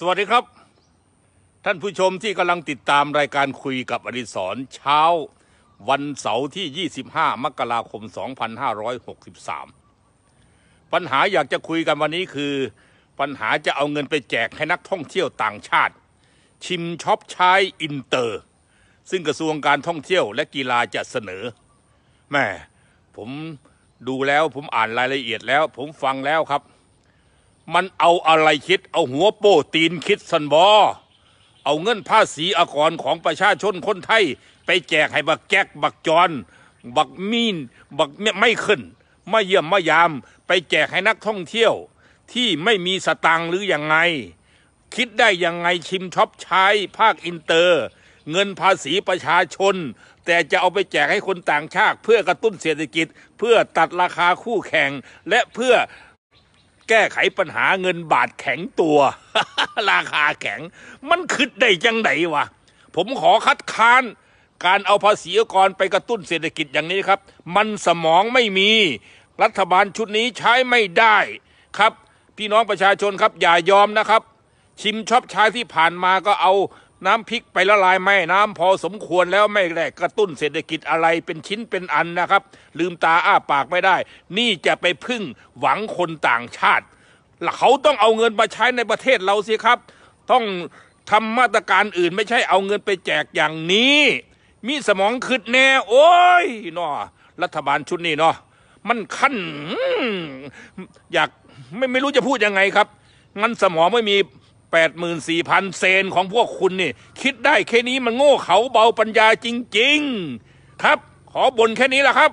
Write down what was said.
สวัสดีครับ ท่านผู้ชมที่กำลังติดตามรายการคุยกับอดิศรเช้าวันเสาร์ที่ 25 มกราคม 2563 ปัญหาอยากจะคุยกันวันนี้คือ ปัญหาจะเอาเงินไปแจกให้นักท่องเที่ยวต่างชาติ ชิมช็อปใช้อินเตอร์ ซึ่งกระทรวงการท่องเที่ยวและกีฬาจะเสนอ แม่ผมดูแล้วผมอ่านรายละเอียดแล้วผมฟังแล้วครับมันเอาอะไรคิดเอาหัวโป้ตีนคิดสันบอเอาเงินภาษีอากรของประชาชนคนไทยไปแจกให้บักแก๊กบักจอนบักมีนบักไม่ขึ้นมาเยี่ยมมายาม ไปแจกให้นักท่องเที่ยว ที่ไม่มีสตางค์หรืออยังไง คิดได้ยังไงชิมช็อปใช้ภาคอินเตอร์ เงินภาษีประชาชน แต่จะเอาไปแจกให้คนต่างชาติเพื่อกระตุ้นเศรษฐกิจ เพื่อตัดราคาคู่แข่งและเพื่อแก้ไขปัญหาเงินบาทแข็งตัว ราคาแข็งมันคิดได้ยังไงวะผมขอคัดค้านการเอาภาษีกรไปกระตุ้นเศรษฐกิจอย่างนี้ครับ มันสมองไม่มีรัฐบาลชุดนี้ใช้ไม่ได้ครับ พี่น้องประชาชนครับ อย่ายอมนะครับ ชิมชอบใช้ที่ผ่านมาก็เอาน้ำพริกไปละลายหม่น้ำพอสมควรแล้วไม่แรกกระตุ้นเศรษฐกิจอะไรเป็นชิ้นเป็นอันนะครับ ลืมตาอ้าปากไม่ได้ นี่จะไปพึ่งหวังคนต่างชาติเขาต้องเอาเงินมาใช้ในประเทศเราสิครับ ต้องทำมาตรการอื่นไม่ใช่เอาเงินไปแจกอย่างนี้ มีสมองคืดแน่ โอ้ยเนาะรัฐบาลชุดนี้เนาะมันขั้น อยากไม่ไม่รู้จะพูดยังไงครับ งันสมองไม่มีแปดหมื่นสี่พันเซนของพวกคุณนี่คิดได้แค่นี้มันโง่เขาเบาปัญญาจริง ๆ ครับขอบนแค่นี้ละครับ